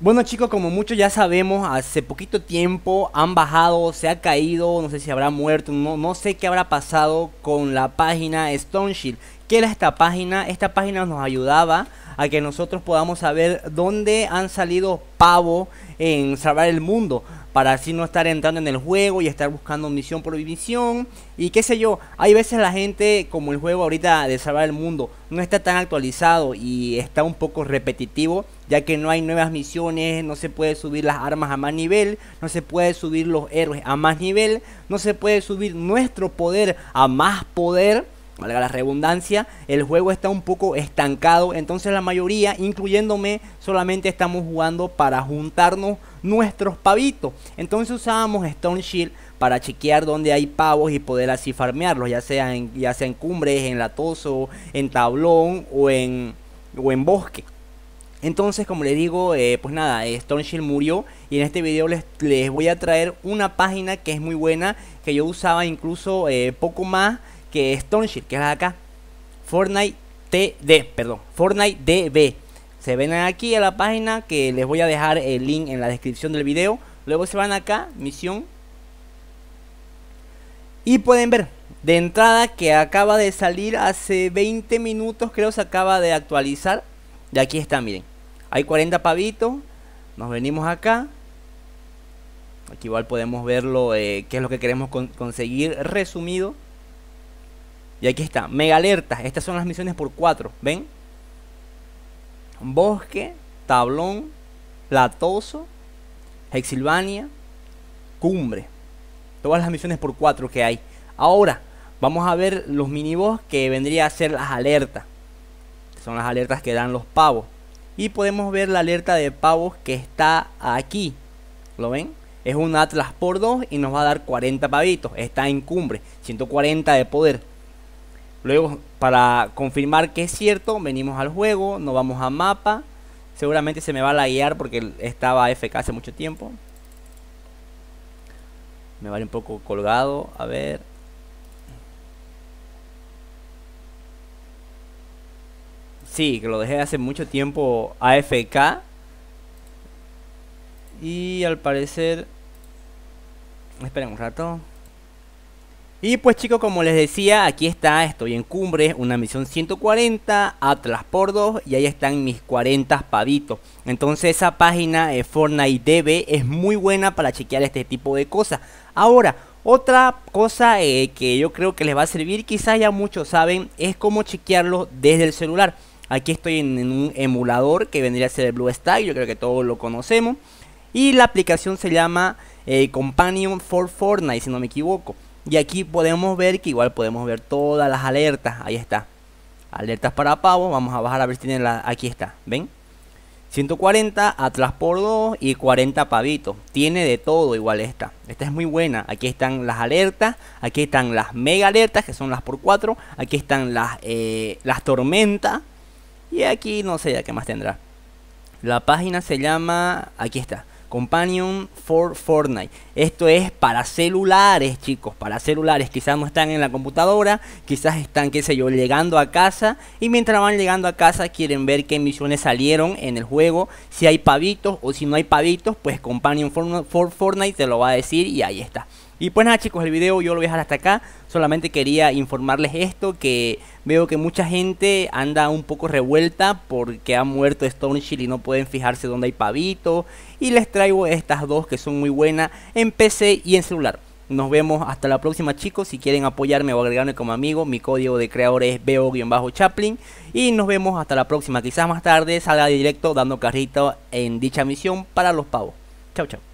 Bueno chicos, como muchos ya sabemos, hace poquito tiempo han bajado, se ha caído, no sé si habrá muerto, no, sé qué habrá pasado con la página Stone Shield. ¿Qué era esta página? Esta página nos ayudaba a que nosotros podamos saber dónde han salido pavo en salvar el mundo para así no estar entrando en el juego y estar buscando misión por misión y qué sé yo, hay veces la gente como el juego ahorita de salvar el mundo no está tan actualizado y está un poco repetitivo ya que no hay nuevas misiones, no se puede subir las armas a más nivel, no se puede subir los héroes a más nivel, no se puede subir nuestro poder a más poder valga la redundancia, el juego está un poco estancado, entonces la mayoría, incluyéndome, solamente estamos jugando para juntarnos nuestros pavitos. Entonces usábamos Stone Shield para chequear dónde hay pavos y poder así farmearlos, ya sea en, ya sea en cumbres, en latoso, en tablón o en, o bosque. Entonces, como les digo, eh, pues nada, eh, Stone Shield murió y en este video les, les, voy a traer una página que es muy buena, que yo usaba incluso eh, poco más que es StoneShield, que es la de acá. Fortnite TD, perdón, Fortnite DB. Se ven aquí a la página que les voy a dejar el link en la descripción del video. Luego se van acá, misión. Y pueden ver, de entrada que acaba de salir hace 20 minutos, creo se acaba de actualizar. Y aquí está, miren. Hay 40 pavitos. Nos venimos acá. Aquí igual podemos verlo, eh, qué es lo que queremos conseguir resumido. Y aquí está, mega alerta. Estas son las misiones por cuatro, ¿ven? Bosque, Tablón, Platoso, Hexilvania, Cumbre. Todas las misiones por cuatro que hay. Ahora, vamos a ver los miniboss que vendría a ser las alertas. Son las alertas que dan los pavos. Y podemos ver la alerta de pavos que está aquí. ¿Lo ven? Es un Atlas por 2 y nos va a dar 40 pavitos. Está en cumbre. 140 de poder. Luego, para confirmar que es cierto, venimos al juego, nos vamos a mapa. Seguramente se me va a laguear porque estaba AFK hace mucho tiempo. Me vale un poco colgado, a ver. Sí, que lo dejé hace mucho tiempo AFK. Y al parecer... Esperen un rato. Y pues chicos, como les decía, aquí está, estoy en cumbre, una misión 140, Atlas por 2 y ahí están mis 40 pavitos. Entonces esa página eh, Fortnite DB es muy buena para chequear este tipo de cosas. Ahora, otra cosa eh, que yo creo que les va a servir, quizás ya muchos saben, es cómo chequearlo desde el celular. Aquí estoy en, un emulador que vendría a ser el BlueStack, yo creo que todos lo conocemos. Y la aplicación se llama eh, Companion for Fortnite, si no me equivoco. Y aquí podemos ver que igual podemos ver todas las alertas. Ahí está. Alertas para pavo. Vamos a bajar a ver si tienen la... Aquí está. ¿Ven? 140 atrás por 2 y 40 pavitos. Tiene de todo igual esta. Esta es muy buena. Aquí están las alertas. Aquí están las mega alertas que son las por 4. Aquí están las, eh, las tormentas. Y aquí no sé ya qué más tendrá. La página se llama... Aquí está. Companion for Fortnite. Esto es para celulares, chicos, para celulares. Quizás no están en la computadora, quizás están, qué sé yo, llegando a casa. Y mientras van llegando a casa quieren ver qué misiones salieron en el juego. Si hay pavitos o si no hay pavitos, pues Companion for, for Fortnite te lo va a decir y ahí está. Y pues nada chicos, el video yo lo voy a dejar hasta acá, solamente quería informarles esto, que veo que mucha gente anda un poco revuelta porque ha muerto Shield y no pueden fijarse dónde hay pavito, y les traigo estas dos que son muy buenas en PC y en celular. Nos vemos hasta la próxima chicos, si quieren apoyarme o agregarme como amigo, mi código de creador es BO-Chaplin y nos vemos hasta la próxima, quizás más tarde salga directo dando carrito en dicha misión para los pavos. chau chau